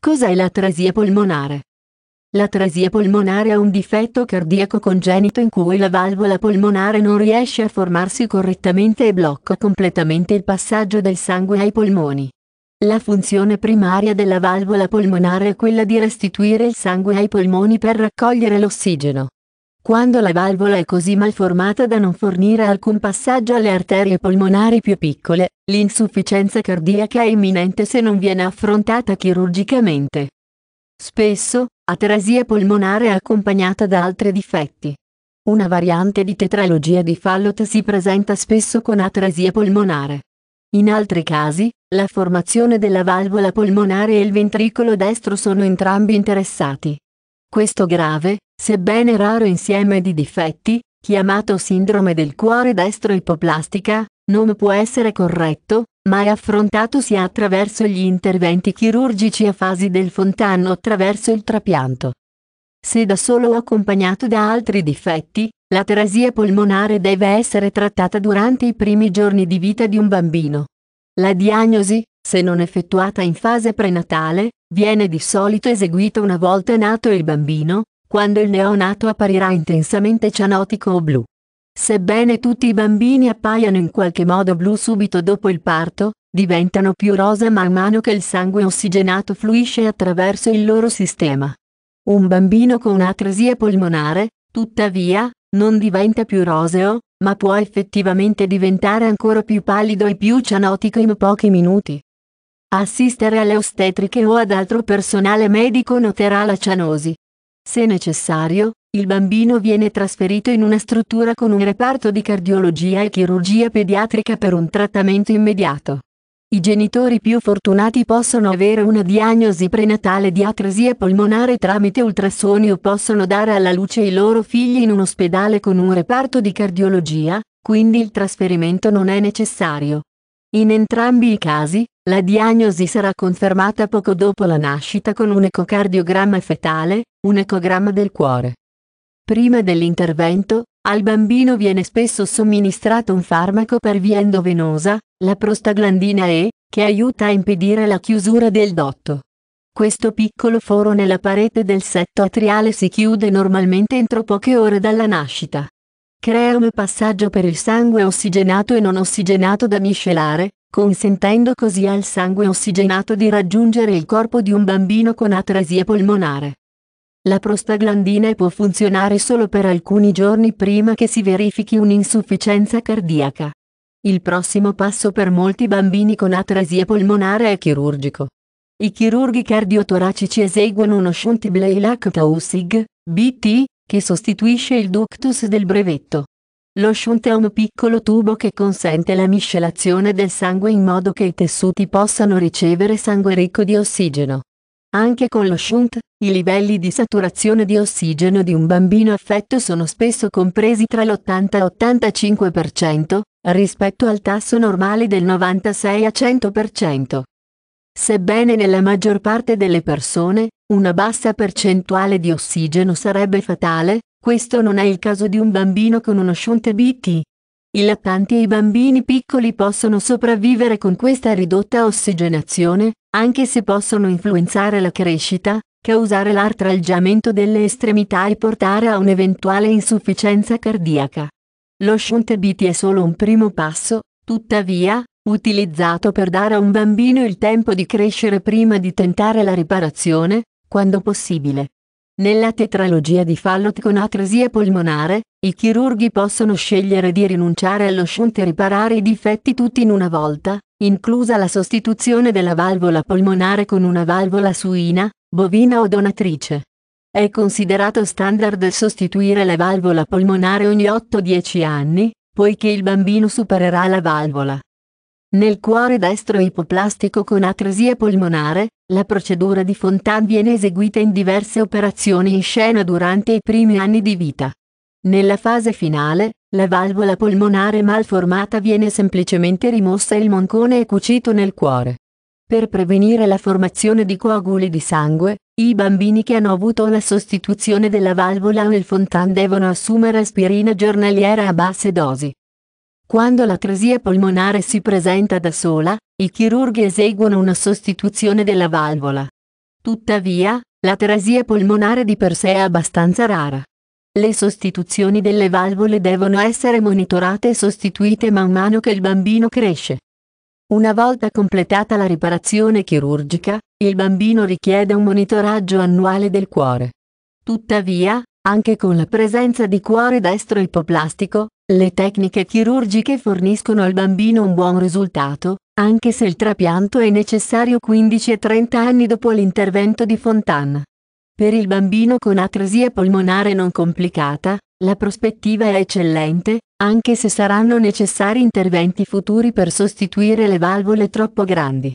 Cos'è l'atrasia polmonare? L'atrasia polmonare è un difetto cardiaco congenito in cui la valvola polmonare non riesce a formarsi correttamente e blocca completamente il passaggio del sangue ai polmoni. La funzione primaria della valvola polmonare è quella di restituire il sangue ai polmoni per raccogliere l'ossigeno quando la valvola è così malformata da non fornire alcun passaggio alle arterie polmonari più piccole, l'insufficienza cardiaca è imminente se non viene affrontata chirurgicamente. Spesso, atresia polmonare è accompagnata da altri difetti. Una variante di tetralogia di Fallot si presenta spesso con atresia polmonare. In altri casi, la formazione della valvola polmonare e il ventricolo destro sono entrambi interessati. Questo grave, sebbene raro insieme di difetti, chiamato sindrome del cuore destro ipoplastica, non può essere corretto, ma è affrontato sia attraverso gli interventi chirurgici a fasi del fontano attraverso il trapianto. Se da solo o accompagnato da altri difetti, la terasia polmonare deve essere trattata durante i primi giorni di vita di un bambino. La diagnosi, se non effettuata in fase prenatale, viene di solito eseguita una volta nato il bambino, quando il neonato apparirà intensamente cianotico o blu. Sebbene tutti i bambini appaiano in qualche modo blu subito dopo il parto, diventano più rosa man mano che il sangue ossigenato fluisce attraverso il loro sistema. Un bambino con atresia polmonare, tuttavia, non diventa più roseo, ma può effettivamente diventare ancora più pallido e più cianotico in pochi minuti. Assistere alle ostetriche o ad altro personale medico noterà la cianosi, se necessario, il bambino viene trasferito in una struttura con un reparto di cardiologia e chirurgia pediatrica per un trattamento immediato. I genitori più fortunati possono avere una diagnosi prenatale di atresia polmonare tramite ultrasoni o possono dare alla luce i loro figli in un ospedale con un reparto di cardiologia, quindi il trasferimento non è necessario. In entrambi i casi, la diagnosi sarà confermata poco dopo la nascita con un ecocardiogramma fetale, un ecogramma del cuore. Prima dell'intervento, al bambino viene spesso somministrato un farmaco per via endovenosa, la prostaglandina E, che aiuta a impedire la chiusura del dotto. Questo piccolo foro nella parete del setto atriale si chiude normalmente entro poche ore dalla nascita crea un passaggio per il sangue ossigenato e non ossigenato da miscelare, consentendo così al sangue ossigenato di raggiungere il corpo di un bambino con atresia polmonare. La prostaglandina può funzionare solo per alcuni giorni prima che si verifichi un'insufficienza cardiaca. Il prossimo passo per molti bambini con atresia polmonare è chirurgico. I chirurghi cardiotoracici eseguono uno shunt Blaylock-Tausig, BT, che sostituisce il ductus del brevetto. Lo shunt è un piccolo tubo che consente la miscelazione del sangue in modo che i tessuti possano ricevere sangue ricco di ossigeno. Anche con lo shunt, i livelli di saturazione di ossigeno di un bambino affetto sono spesso compresi tra l'80 85%, rispetto al tasso normale del 96 100%. Sebbene nella maggior parte delle persone, una bassa percentuale di ossigeno sarebbe fatale, questo non è il caso di un bambino con uno shunt BT. I lattanti e i bambini piccoli possono sopravvivere con questa ridotta ossigenazione, anche se possono influenzare la crescita, causare l'artralgiamento delle estremità e portare a un'eventuale insufficienza cardiaca. Lo shunt BT è solo un primo passo, tuttavia, utilizzato per dare a un bambino il tempo di crescere prima di tentare la riparazione, quando possibile. Nella tetralogia di Fallot con atresia polmonare, i chirurghi possono scegliere di rinunciare allo shunt e riparare i difetti tutti in una volta, inclusa la sostituzione della valvola polmonare con una valvola suina, bovina o donatrice. È considerato standard sostituire la valvola polmonare ogni 8-10 anni, poiché il bambino supererà la valvola. Nel cuore destro ipoplastico con atresia polmonare, la procedura di Fontan viene eseguita in diverse operazioni in scena durante i primi anni di vita. Nella fase finale, la valvola polmonare malformata viene semplicemente rimossa e il moncone è cucito nel cuore. Per prevenire la formazione di coaguli di sangue, i bambini che hanno avuto la sostituzione della valvola o il fontan devono assumere aspirina giornaliera a basse dosi. Quando l'atresia polmonare si presenta da sola, i chirurghi eseguono una sostituzione della valvola. Tuttavia, l'atresia polmonare di per sé è abbastanza rara. Le sostituzioni delle valvole devono essere monitorate e sostituite man mano che il bambino cresce. Una volta completata la riparazione chirurgica, il bambino richiede un monitoraggio annuale del cuore. Tuttavia, anche con la presenza di cuore destro ipoplastico, le tecniche chirurgiche forniscono al bambino un buon risultato, anche se il trapianto è necessario 15 e 30 anni dopo l'intervento di Fontan. Per il bambino con atresia polmonare non complicata, la prospettiva è eccellente, anche se saranno necessari interventi futuri per sostituire le valvole troppo grandi.